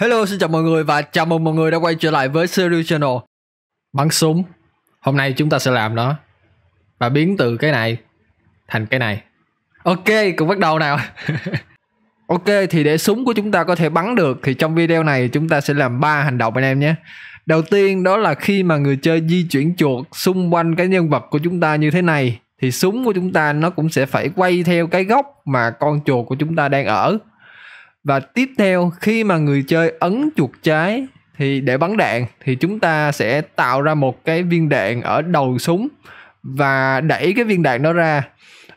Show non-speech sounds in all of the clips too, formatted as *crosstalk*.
Hello, xin chào mọi người và chào mừng mọi người đã quay trở lại với Serial channel bắn súng. Hôm nay chúng ta sẽ làm nó và biến từ cái này thành cái này. Ok, cùng bắt đầu nào. *laughs* ok, thì để súng của chúng ta có thể bắn được thì trong video này chúng ta sẽ làm ba hành động anh em nhé. Đầu tiên đó là khi mà người chơi di chuyển chuột xung quanh cái nhân vật của chúng ta như thế này thì súng của chúng ta nó cũng sẽ phải quay theo cái góc mà con chuột của chúng ta đang ở và tiếp theo khi mà người chơi ấn chuột trái thì để bắn đạn thì chúng ta sẽ tạo ra một cái viên đạn ở đầu súng và đẩy cái viên đạn đó ra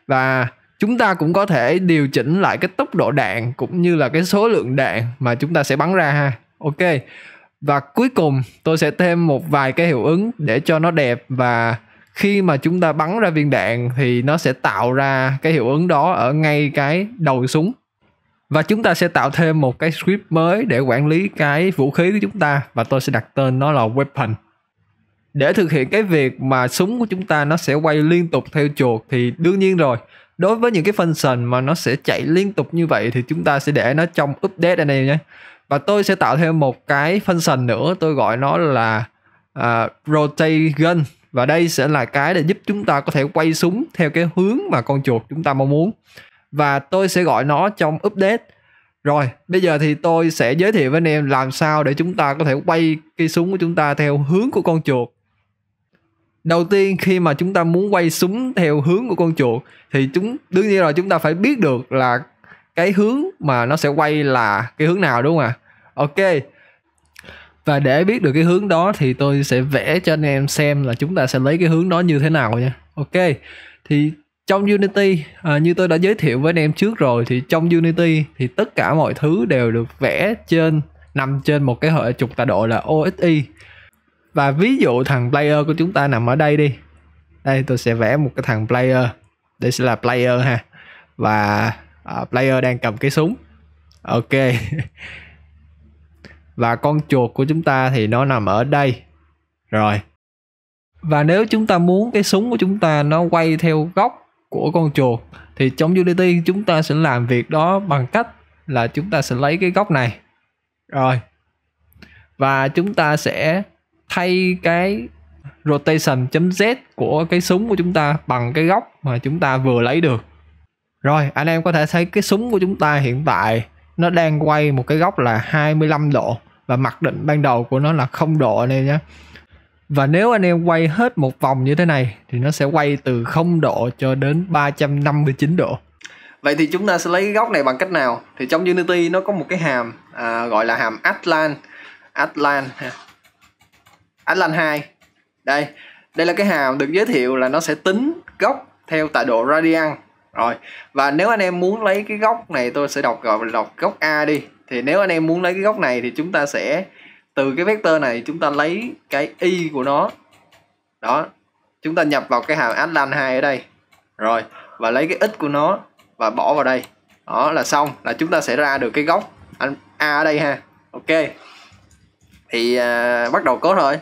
và chúng ta cũng có thể điều chỉnh lại cái tốc độ đạn cũng như là cái số lượng đạn mà chúng ta sẽ bắn ra ha ok và cuối cùng tôi sẽ thêm một vài cái hiệu ứng để cho nó đẹp và khi mà chúng ta bắn ra viên đạn thì nó sẽ tạo ra cái hiệu ứng đó ở ngay cái đầu súng và chúng ta sẽ tạo thêm một cái script mới để quản lý cái vũ khí của chúng ta và tôi sẽ đặt tên nó là weapon để thực hiện cái việc mà súng của chúng ta nó sẽ quay liên tục theo chuột thì đương nhiên rồi đối với những cái function mà nó sẽ chạy liên tục như vậy thì chúng ta sẽ để nó trong update anh em nhé và tôi sẽ tạo thêm một cái function nữa tôi gọi nó là uh, rotate gun và đây sẽ là cái để giúp chúng ta có thể quay súng theo cái hướng mà con chuột chúng ta mong muốn và tôi sẽ gọi nó trong update rồi bây giờ thì tôi sẽ giới thiệu với anh em làm sao để chúng ta có thể quay cây súng của chúng ta theo hướng của con chuột đầu tiên khi mà chúng ta muốn quay súng theo hướng của con chuột thì chúng đương nhiên là chúng ta phải biết được là cái hướng mà nó sẽ quay là cái hướng nào đúng không ạ à? ok và để biết được cái hướng đó thì tôi sẽ vẽ cho anh em xem là chúng ta sẽ lấy cái hướng đó như thế nào nha ok thì trong Unity à, như tôi đã giới thiệu với anh em trước rồi thì trong Unity thì tất cả mọi thứ đều được vẽ trên nằm trên một cái hệ trục tọa độ là OSI và ví dụ thằng player của chúng ta nằm ở đây đi đây tôi sẽ vẽ một cái thằng player đây sẽ là player ha và uh, player đang cầm cái súng ok *laughs* và con chuột của chúng ta thì nó nằm ở đây rồi và nếu chúng ta muốn cái súng của chúng ta nó quay theo góc của con chuột thì trong Unity chúng ta sẽ làm việc đó bằng cách là chúng ta sẽ lấy cái góc này rồi và chúng ta sẽ thay cái rotation.z của cái súng của chúng ta bằng cái góc mà chúng ta vừa lấy được rồi anh em có thể thấy cái súng của chúng ta hiện tại nó đang quay một cái góc là 25 độ và mặc định ban đầu của nó là không độ anh em nhé và nếu anh em quay hết một vòng như thế này thì nó sẽ quay từ 0 độ cho đến 359 độ Vậy thì chúng ta sẽ lấy cái góc này bằng cách nào? Thì trong Unity nó có một cái hàm à, gọi là hàm Atlan Atlan Atlan 2 Đây, đây là cái hàm được giới thiệu là nó sẽ tính góc theo tọa độ radian Rồi, và nếu anh em muốn lấy cái góc này tôi sẽ đọc gọi là đọc góc A đi Thì nếu anh em muốn lấy cái góc này thì chúng ta sẽ từ cái vector này chúng ta lấy cái y của nó đó chúng ta nhập vào cái hàm atlan 2 ở đây rồi và lấy cái x của nó và bỏ vào đây đó là xong là chúng ta sẽ ra được cái góc a ở đây ha ok thì à, bắt đầu cốt thôi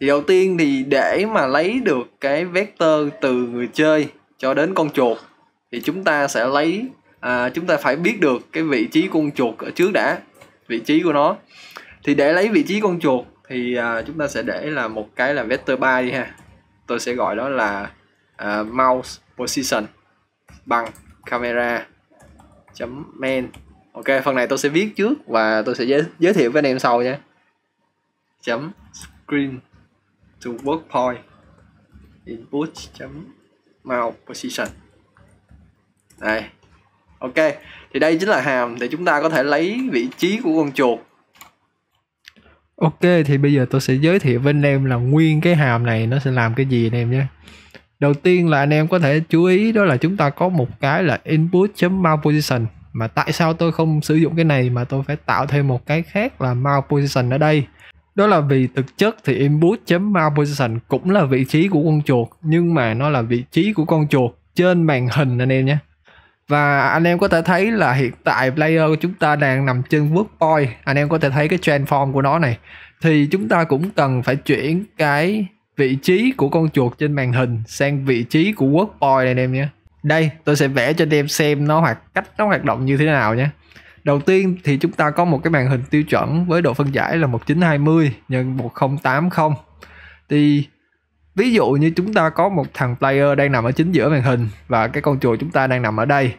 thì đầu tiên thì để mà lấy được cái vector từ người chơi cho đến con chuột thì chúng ta sẽ lấy à, chúng ta phải biết được cái vị trí con chuột ở trước đã vị trí của nó thì để lấy vị trí con chuột thì uh, chúng ta sẽ để là một cái là vector by đi ha tôi sẽ gọi đó là uh, mouse position bằng camera chấm main ok phần này tôi sẽ viết trước và tôi sẽ giới, giới thiệu với anh em sau nhé chấm screen to work point input chấm mouse position đây ok thì đây chính là hàm để chúng ta có thể lấy vị trí của con chuột Ok thì bây giờ tôi sẽ giới thiệu với anh em là nguyên cái hàm này nó sẽ làm cái gì anh em nhé. Đầu tiên là anh em có thể chú ý đó là chúng ta có một cái là input.mount position mà tại sao tôi không sử dụng cái này mà tôi phải tạo thêm một cái khác là mount position ở đây. Đó là vì thực chất thì input.mount position cũng là vị trí của con chuột nhưng mà nó là vị trí của con chuột trên màn hình anh em nhé và anh em có thể thấy là hiện tại player của chúng ta đang nằm trên bước point anh em có thể thấy cái trend form của nó này thì chúng ta cũng cần phải chuyển cái vị trí của con chuột trên màn hình sang vị trí của work point này anh em nhé đây tôi sẽ vẽ cho anh em xem nó hoạt cách nó hoạt động như thế nào nhé đầu tiên thì chúng ta có một cái màn hình tiêu chuẩn với độ phân giải là 1920 nhân 1080 thì ví dụ như chúng ta có một thằng player đang nằm ở chính giữa màn hình và cái con chuột chúng ta đang nằm ở đây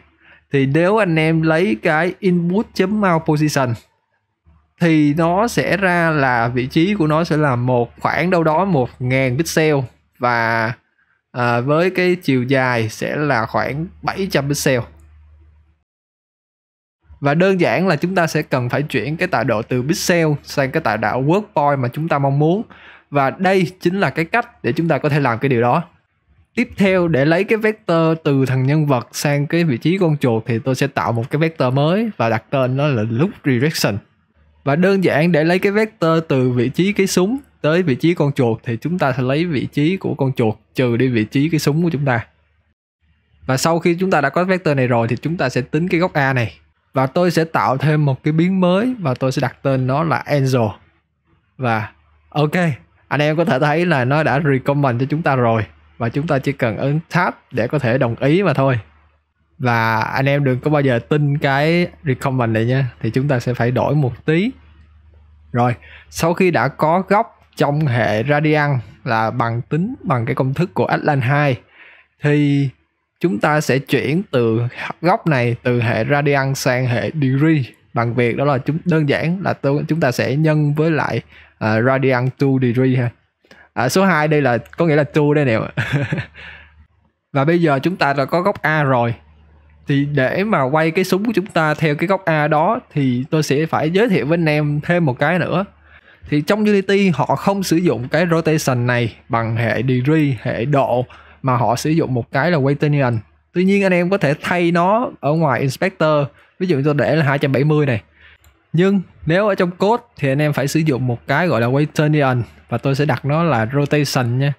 thì nếu anh em lấy cái input chấm mouse position thì nó sẽ ra là vị trí của nó sẽ là một khoảng đâu đó 1.000 pixel và à, với cái chiều dài sẽ là khoảng 700 pixel và đơn giản là chúng ta sẽ cần phải chuyển cái tọa độ từ pixel sang cái tọa độ workpoint mà chúng ta mong muốn và đây chính là cái cách để chúng ta có thể làm cái điều đó tiếp theo để lấy cái vector từ thằng nhân vật sang cái vị trí con chuột thì tôi sẽ tạo một cái vector mới và đặt tên nó là look redirection và đơn giản để lấy cái vector từ vị trí cái súng tới vị trí con chuột thì chúng ta sẽ lấy vị trí của con chuột trừ đi vị trí cái súng của chúng ta và sau khi chúng ta đã có vector này rồi thì chúng ta sẽ tính cái góc a này và tôi sẽ tạo thêm một cái biến mới và tôi sẽ đặt tên nó là angel và ok anh em có thể thấy là nó đã recommend cho chúng ta rồi và chúng ta chỉ cần ấn tab để có thể đồng ý mà thôi và anh em đừng có bao giờ tin cái recommend này nha thì chúng ta sẽ phải đổi một tí rồi sau khi đã có góc trong hệ radian là bằng tính bằng cái công thức của Atlan 2 thì chúng ta sẽ chuyển từ góc này từ hệ radian sang hệ degree bằng việc đó là chúng đơn giản là tôi chúng ta sẽ nhân với lại uh, Radiant 2 Degree ha à, số 2 đây là có nghĩa là 2 đây nè *laughs* và bây giờ chúng ta đã có góc A rồi thì để mà quay cái súng của chúng ta theo cái góc A đó thì tôi sẽ phải giới thiệu với anh em thêm một cái nữa thì trong Unity họ không sử dụng cái rotation này bằng hệ degree, hệ độ mà họ sử dụng một cái là Quaternion. Tuy nhiên anh em có thể thay nó ở ngoài inspector. Ví dụ tôi để là 270 này nhưng nếu ở trong code thì anh em phải sử dụng một cái gọi là Waitonian và tôi sẽ đặt nó là rotation nha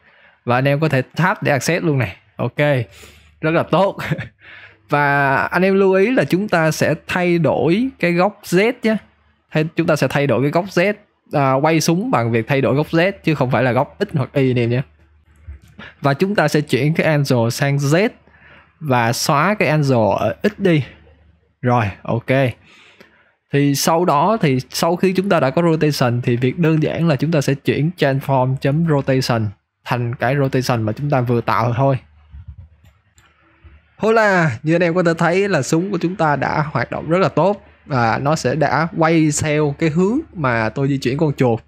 và anh em có thể tap để access luôn này ok rất là tốt *laughs* và anh em lưu ý là chúng ta sẽ thay đổi cái góc z nhé hay chúng ta sẽ thay đổi cái góc z à, quay súng bằng việc thay đổi góc z chứ không phải là góc x hoặc y anh em nhé và chúng ta sẽ chuyển cái angle sang z và xóa cái angle ở x đi rồi ok thì sau đó thì sau khi chúng ta đã có rotation thì việc đơn giản là chúng ta sẽ chuyển transform.rotation thành cái rotation mà chúng ta vừa tạo thôi Hola, như anh em có thể thấy là súng của chúng ta đã hoạt động rất là tốt và nó sẽ đã quay theo cái hướng mà tôi di chuyển con chuột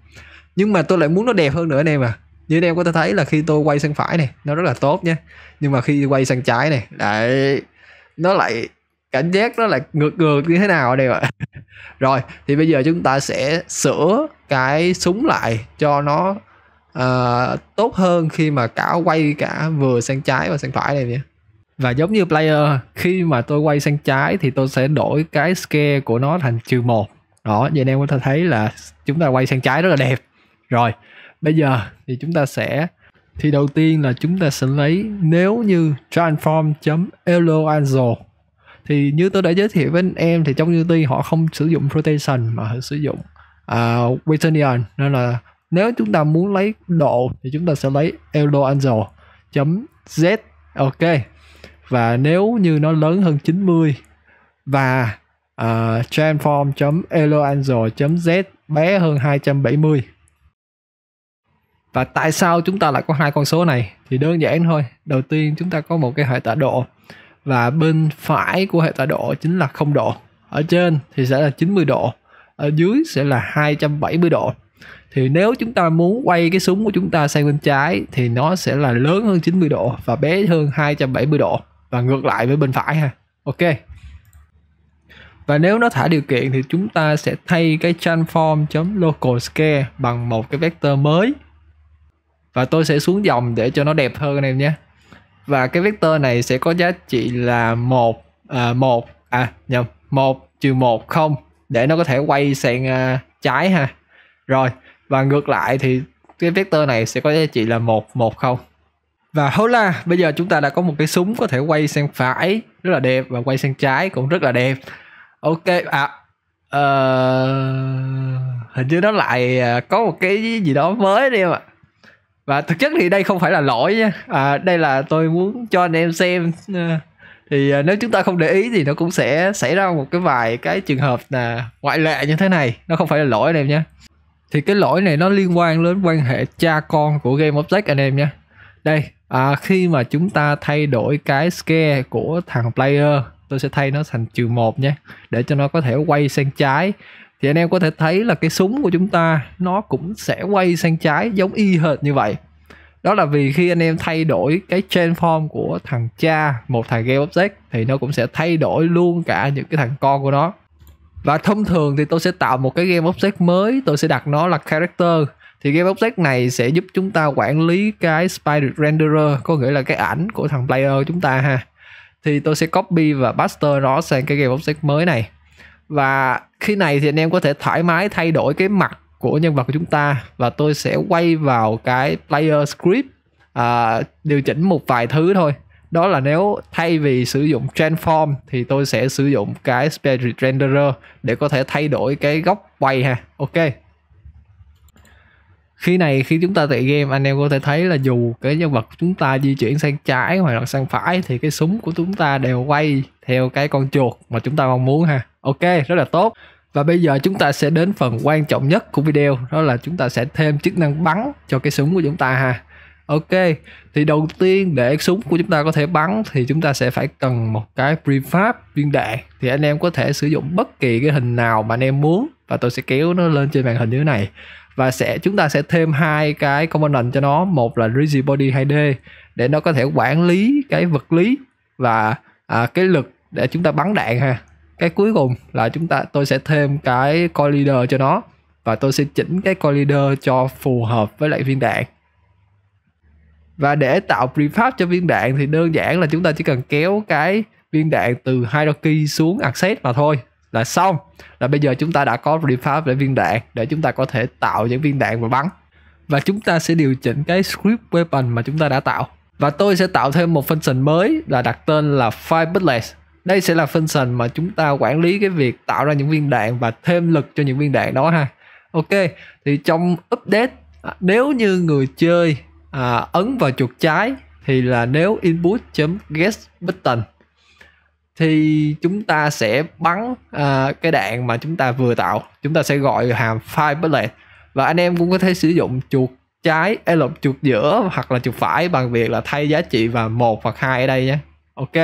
nhưng mà tôi lại muốn nó đẹp hơn nữa anh em à như anh em có thể thấy là khi tôi quay sang phải này nó rất là tốt nhé nhưng mà khi quay sang trái này đấy nó lại cảm giác nó là ngược ngược như thế nào đây ạ *laughs* rồi thì bây giờ chúng ta sẽ sửa cái súng lại cho nó uh, tốt hơn khi mà cả quay cả vừa sang trái và sang phải này nhé và giống như player khi mà tôi quay sang trái thì tôi sẽ đổi cái scale của nó thành trừ một đó vậy nên em có thể thấy là chúng ta quay sang trái rất là đẹp rồi bây giờ thì chúng ta sẽ thì đầu tiên là chúng ta sẽ lấy nếu như transform.eloangel thì như tôi đã giới thiệu với em thì trong Unity họ không sử dụng rotation mà họ sử dụng uh, à, Waytonian nên là nếu chúng ta muốn lấy độ thì chúng ta sẽ lấy Eloangel chấm Z ok và nếu như nó lớn hơn 90 và uh, à, transform.eloangel.z bé hơn 270 và tại sao chúng ta lại có hai con số này thì đơn giản thôi đầu tiên chúng ta có một cái hệ tọa độ và bên phải của hệ tọa độ chính là 0 độ. Ở trên thì sẽ là 90 độ, ở dưới sẽ là 270 độ. Thì nếu chúng ta muốn quay cái súng của chúng ta sang bên trái thì nó sẽ là lớn hơn 90 độ và bé hơn 270 độ và ngược lại với bên phải ha. Ok. Và nếu nó thả điều kiện thì chúng ta sẽ thay cái transform.localscale bằng một cái vector mới. Và tôi sẽ xuống dòng để cho nó đẹp hơn anh em nhé và cái vector này sẽ có giá trị là một à, một à nhầm một trừ một không để nó có thể quay sang à, trái ha rồi và ngược lại thì cái vector này sẽ có giá trị là một một không và hola bây giờ chúng ta đã có một cái súng có thể quay sang phải rất là đẹp và quay sang trái cũng rất là đẹp ok à uh, hình như nó lại à, có một cái gì đó mới đi em ạ và thực chất thì đây không phải là lỗi nha à, đây là tôi muốn cho anh em xem ờ, thì ờ, nếu chúng ta không để ý thì nó cũng sẽ xảy ra một cái vài cái trường hợp là ngoại lệ như thế này nó không phải là lỗi anh em nhé thì cái lỗi này nó liên quan đến quan hệ cha con của game object anh em nhé đây à, khi mà chúng ta thay đổi cái scale của thằng player tôi sẽ thay nó thành trừ một nhé để cho nó có thể quay sang trái thì anh em có thể thấy là cái súng của chúng ta nó cũng sẽ quay sang trái giống y hệt như vậy đó là vì khi anh em thay đổi cái chain form của thằng cha một thằng game object thì nó cũng sẽ thay đổi luôn cả những cái thằng con của nó và thông thường thì tôi sẽ tạo một cái game object mới tôi sẽ đặt nó là character thì game object này sẽ giúp chúng ta quản lý cái spider renderer có nghĩa là cái ảnh của thằng player của chúng ta ha thì tôi sẽ copy và paste nó sang cái game object mới này và khi này thì anh em có thể thoải mái thay đổi cái mặt của nhân vật của chúng ta và tôi sẽ quay vào cái player script à, điều chỉnh một vài thứ thôi đó là nếu thay vì sử dụng transform thì tôi sẽ sử dụng cái spirit renderer để có thể thay đổi cái góc quay ha ok khi này khi chúng ta tệ game anh em có thể thấy là dù cái nhân vật của chúng ta di chuyển sang trái hoặc là sang phải thì cái súng của chúng ta đều quay theo cái con chuột mà chúng ta mong muốn ha ok rất là tốt và bây giờ chúng ta sẽ đến phần quan trọng nhất của video đó là chúng ta sẽ thêm chức năng bắn cho cái súng của chúng ta ha. Ok, thì đầu tiên để súng của chúng ta có thể bắn thì chúng ta sẽ phải cần một cái prefab viên đạn. Thì anh em có thể sử dụng bất kỳ cái hình nào mà anh em muốn và tôi sẽ kéo nó lên trên màn hình như thế này. Và sẽ chúng ta sẽ thêm hai cái component cho nó, một là rigid body 2D để nó có thể quản lý cái vật lý và à, cái lực để chúng ta bắn đạn ha cái cuối cùng là chúng ta tôi sẽ thêm cái core leader cho nó và tôi sẽ chỉnh cái core leader cho phù hợp với lại viên đạn và để tạo prefab cho viên đạn thì đơn giản là chúng ta chỉ cần kéo cái viên đạn từ hierarchy xuống access mà thôi là xong là bây giờ chúng ta đã có prefab để viên đạn để chúng ta có thể tạo những viên đạn và bắn và chúng ta sẽ điều chỉnh cái script weapon mà chúng ta đã tạo và tôi sẽ tạo thêm một function mới là đặt tên là fire bullets đây sẽ là function mà chúng ta quản lý cái việc tạo ra những viên đạn và thêm lực cho những viên đạn đó ha ok thì trong update à, nếu như người chơi à, ấn vào chuột trái thì là nếu input get button thì chúng ta sẽ bắn à, cái đạn mà chúng ta vừa tạo chúng ta sẽ gọi hàm fire bullet và anh em cũng có thể sử dụng chuột trái ê lộn chuột giữa hoặc là chuột phải bằng việc là thay giá trị và một hoặc hai ở đây nhé ok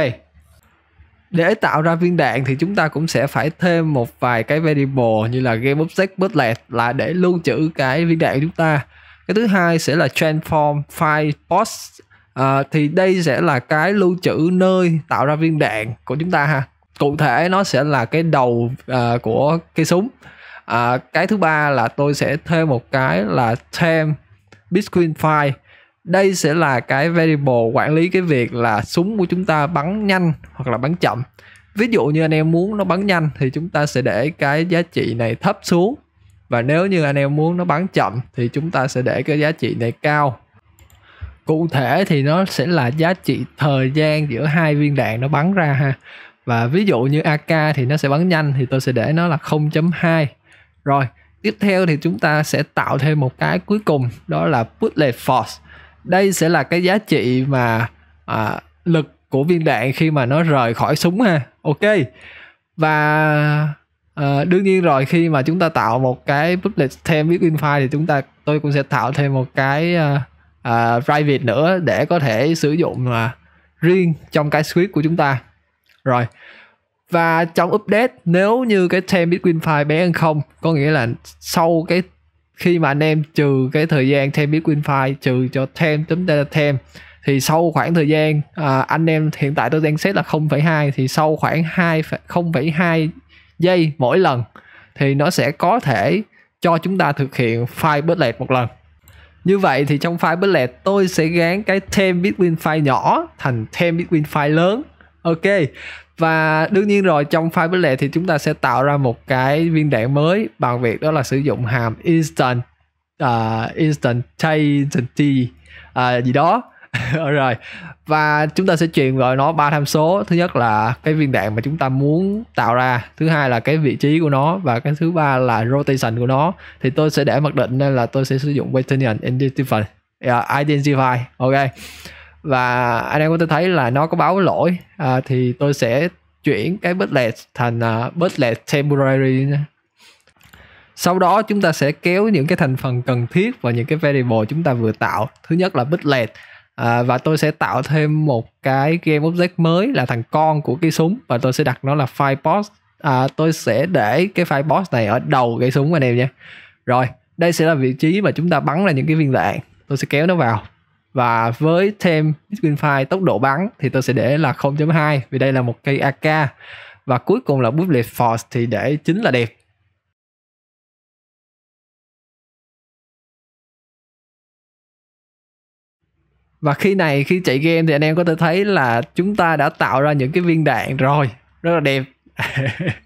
để tạo ra viên đạn thì chúng ta cũng sẽ phải thêm một vài cái variable như là game object bootlet là để lưu trữ cái viên đạn của chúng ta cái thứ hai sẽ là transform file post à, thì đây sẽ là cái lưu trữ nơi tạo ra viên đạn của chúng ta ha cụ thể nó sẽ là cái đầu uh, của cây súng à, cái thứ ba là tôi sẽ thêm một cái là thêm between file đây sẽ là cái variable quản lý cái việc là súng của chúng ta bắn nhanh hoặc là bắn chậm ví dụ như anh em muốn nó bắn nhanh thì chúng ta sẽ để cái giá trị này thấp xuống và nếu như anh em muốn nó bắn chậm thì chúng ta sẽ để cái giá trị này cao cụ thể thì nó sẽ là giá trị thời gian giữa hai viên đạn nó bắn ra ha và ví dụ như AK thì nó sẽ bắn nhanh thì tôi sẽ để nó là 0.2 rồi tiếp theo thì chúng ta sẽ tạo thêm một cái cuối cùng đó là bullet force đây sẽ là cái giá trị mà à, lực của viên đạn khi mà nó rời khỏi súng ha ok và à, đương nhiên rồi khi mà chúng ta tạo một cái public thêm biết infile thì chúng ta tôi cũng sẽ tạo thêm một cái à, à, private nữa để có thể sử dụng à, riêng trong cái script của chúng ta rồi và trong update nếu như cái thêm between file bé hơn không có nghĩa là sau cái khi mà anh em trừ cái thời gian thêm Bitcoin file trừ cho thêm chấm data thêm thì sau khoảng thời gian à, anh em hiện tại tôi đang set là 0.2 thì sau khoảng 2 0,2 giây mỗi lần thì nó sẽ có thể cho chúng ta thực hiện file bớt một lần như vậy thì trong file bớt tôi sẽ gán cái thêm Bitcoin file nhỏ thành thêm Bitcoin file lớn ok và đương nhiên rồi trong file bên lề thì chúng ta sẽ tạo ra một cái viên đạn mới bằng việc đó là sử dụng hàm instant uh, à, instantaneity uh, à, gì đó *laughs* rồi và chúng ta sẽ truyền gọi nó ba tham số thứ nhất là cái viên đạn mà chúng ta muốn tạo ra thứ hai là cái vị trí của nó và cái thứ ba là rotation của nó thì tôi sẽ để mặc định nên là tôi sẽ sử dụng Bayesian identify uh, identify ok và anh em có thể thấy là nó có báo lỗi à, thì tôi sẽ chuyển cái bootlet thành uh, à, bootlet temporary sau đó chúng ta sẽ kéo những cái thành phần cần thiết và những cái variable chúng ta vừa tạo thứ nhất là bootlet à, và tôi sẽ tạo thêm một cái game object mới là thằng con của cái súng và tôi sẽ đặt nó là file boss à, tôi sẽ để cái file boss này ở đầu cái súng anh em nha rồi đây sẽ là vị trí mà chúng ta bắn ra những cái viên đạn tôi sẽ kéo nó vào và với thêm Bitwin5 tốc độ bắn thì tôi sẽ để là 0.2 vì đây là một cây AK và cuối cùng là Bullet Force thì để chính là đẹp và khi này khi chạy game thì anh em có thể thấy là chúng ta đã tạo ra những cái viên đạn rồi rất là đẹp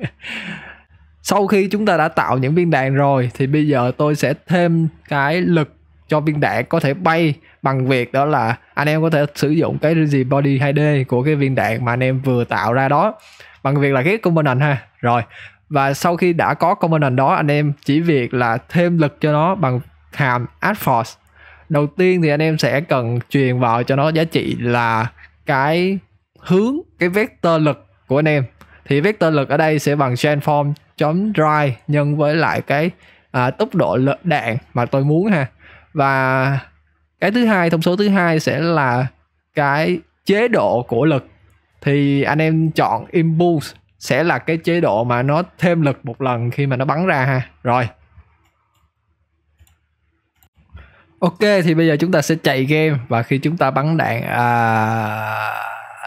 *laughs* sau khi chúng ta đã tạo những viên đạn rồi thì bây giờ tôi sẽ thêm cái lực cho viên đạn có thể bay bằng việc đó là anh em có thể sử dụng cái gì body 2D của cái viên đạn mà anh em vừa tạo ra đó bằng việc là cái component ha rồi và sau khi đã có component đó anh em chỉ việc là thêm lực cho nó bằng hàm add force đầu tiên thì anh em sẽ cần truyền vào cho nó giá trị là cái hướng cái vector lực của anh em thì vector lực ở đây sẽ bằng transform chấm drive nhân với lại cái à, tốc độ lực đạn mà tôi muốn ha và cái thứ hai thông số thứ hai sẽ là cái chế độ của lực thì anh em chọn impulse sẽ là cái chế độ mà nó thêm lực một lần khi mà nó bắn ra ha rồi ok thì bây giờ chúng ta sẽ chạy game và khi chúng ta bắn đạn à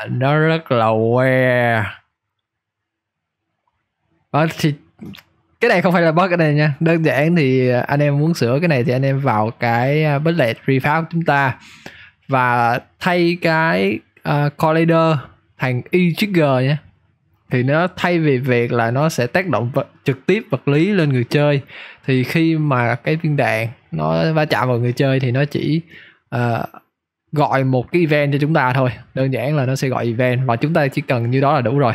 nó rất là que à, thì cái này không phải là bug cái này nha đơn giản thì anh em muốn sửa cái này thì anh em vào cái à, bullet lệ refile của chúng ta và thay cái uh, collider thành e trigger nhé thì nó thay vì việc là nó sẽ tác động vật, trực tiếp vật lý lên người chơi thì khi mà cái viên đạn nó va chạm vào người chơi thì nó chỉ uh, gọi một cái event cho chúng ta thôi đơn giản là nó sẽ gọi event và chúng ta chỉ cần như đó là đủ rồi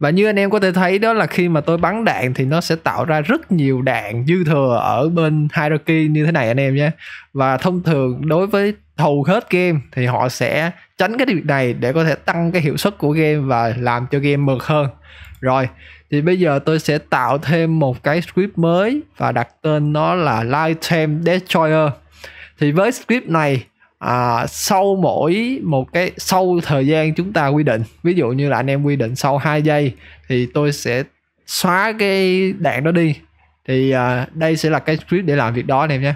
và như anh em có thể thấy đó là khi mà tôi bắn đạn thì nó sẽ tạo ra rất nhiều đạn dư thừa ở bên hierarchy như thế này anh em nhé và thông thường đối với hầu hết game thì họ sẽ tránh cái việc này để có thể tăng cái hiệu suất của game và làm cho game mượt hơn rồi thì bây giờ tôi sẽ tạo thêm một cái script mới và đặt tên nó là Lifetime Destroyer thì với script này à, sau mỗi một cái sau thời gian chúng ta quy định ví dụ như là anh em quy định sau 2 giây thì tôi sẽ xóa cái đạn đó đi thì à, đây sẽ là cái script để làm việc đó anh em nhé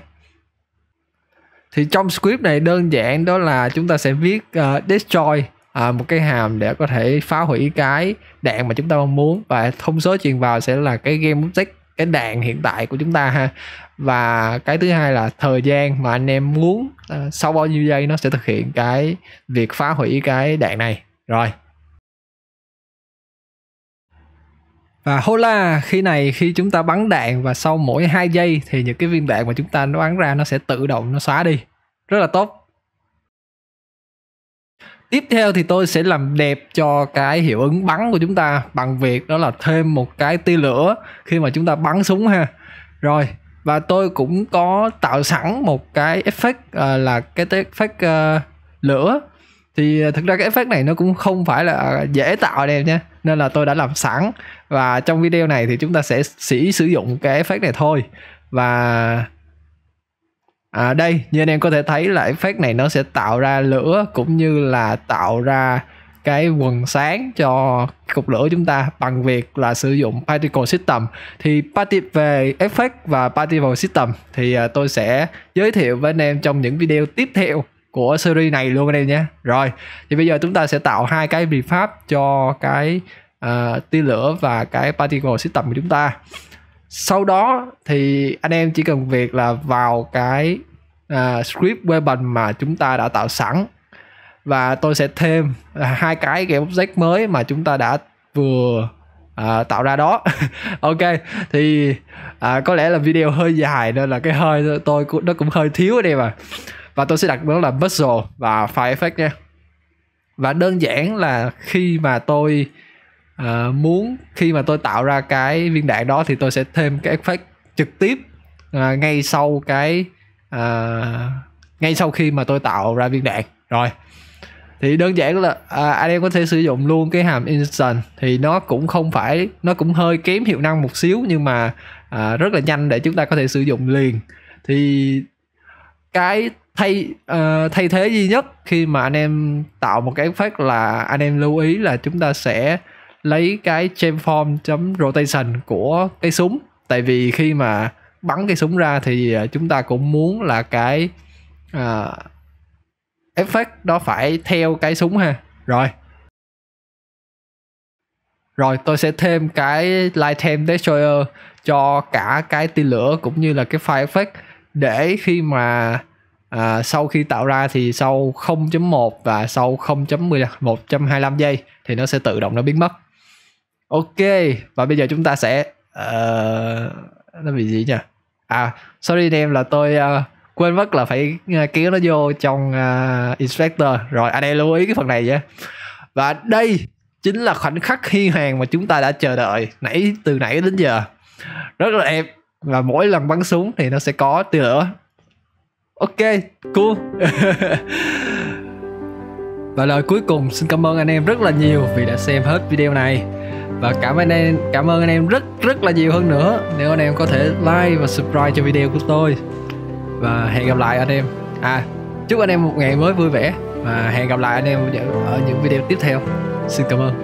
thì trong script này đơn giản đó là chúng ta sẽ viết uh, destroy à, một cái hàm để có thể phá hủy cái đạn mà chúng ta mong muốn và thông số truyền vào sẽ là cái game object cái đàn hiện tại của chúng ta ha và cái thứ hai là thời gian mà anh em muốn uh, sau bao nhiêu giây nó sẽ thực hiện cái việc phá hủy cái đạn này rồi và hola khi này khi chúng ta bắn đạn và sau mỗi 2 giây thì những cái viên đạn mà chúng ta nó bắn ra nó sẽ tự động nó xóa đi rất là tốt tiếp theo thì tôi sẽ làm đẹp cho cái hiệu ứng bắn của chúng ta bằng việc đó là thêm một cái tia lửa khi mà chúng ta bắn súng ha rồi và tôi cũng có tạo sẵn một cái effect uh, là cái effect uh, lửa thì ờ, thực ra cái effect này nó cũng không phải là dễ tạo anh nha nên là tôi đã làm sẵn và trong video này thì chúng ta sẽ chỉ sử dụng cái effect này thôi và à, đây như anh em có thể thấy là effect này nó sẽ tạo ra lửa cũng như là tạo ra cái quần sáng cho cục lửa chúng ta bằng việc là sử dụng particle system thì party về effect và particle system thì à, tôi sẽ giới thiệu với anh em trong những video tiếp theo của series này luôn anh em nhé rồi thì bây giờ chúng ta sẽ tạo hai cái biện pháp cho cái uh, tia lửa và cái particle system của chúng ta sau đó thì anh em chỉ cần việc là vào cái uh, script weapon mà chúng ta đã tạo sẵn và tôi sẽ thêm à, hai cái cái object mới mà chúng ta đã vừa à, tạo ra đó *laughs* ok thì à, có lẽ là video hơi dài nên là cái hơi tôi cũng nó cũng hơi thiếu ở đây mà và tôi sẽ đặt đó là muscle và fire effect nha và đơn giản là khi mà tôi à, muốn khi mà tôi tạo ra cái viên đạn đó thì tôi sẽ thêm cái effect trực tiếp à, ngay sau cái à, ngay sau khi mà tôi tạo ra viên đạn rồi thì đơn giản là à, anh em có thể sử dụng luôn cái hàm instant thì nó cũng không phải nó cũng hơi kém hiệu năng một xíu nhưng mà à, rất là nhanh để chúng ta có thể sử dụng liền thì cái thay uh, thay thế duy nhất khi mà anh em tạo một cái phát là anh em lưu ý là chúng ta sẽ lấy cái chain form chấm rotation của cái súng tại vì khi mà bắn cái súng ra thì à, chúng ta cũng muốn là cái uh, effect đó phải theo cái súng ha rồi rồi tôi sẽ thêm cái Lightem Destroyer cho cả cái tia lửa cũng như là cái fire effect để khi mà à, sau khi tạo ra thì sau 0.1 và sau 0.125 giây thì nó sẽ tự động nó biến mất ok và bây giờ chúng ta sẽ uh, nó bị gì nhỉ à sorry anh em là tôi uh, quên mất là phải ờ, kéo nó vô trong uh, inspector rồi anh em lưu ý cái phần này nhé và đây chính là khoảnh khắc hiên hàng mà chúng ta đã chờ đợi nãy từ nãy đến giờ rất là đẹp và mỗi lần bắn súng thì nó sẽ có tia lửa ok cool *laughs* và lời cuối cùng xin cảm ơn anh em rất là nhiều vì đã xem hết video này và cảm ơn anh em cảm ơn anh em rất rất là nhiều hơn nữa nếu anh em có thể like và subscribe cho video của tôi và hẹn gặp lại anh em à chúc anh em một ngày mới vui vẻ và hẹn gặp lại anh em ở những video tiếp theo xin cảm ơn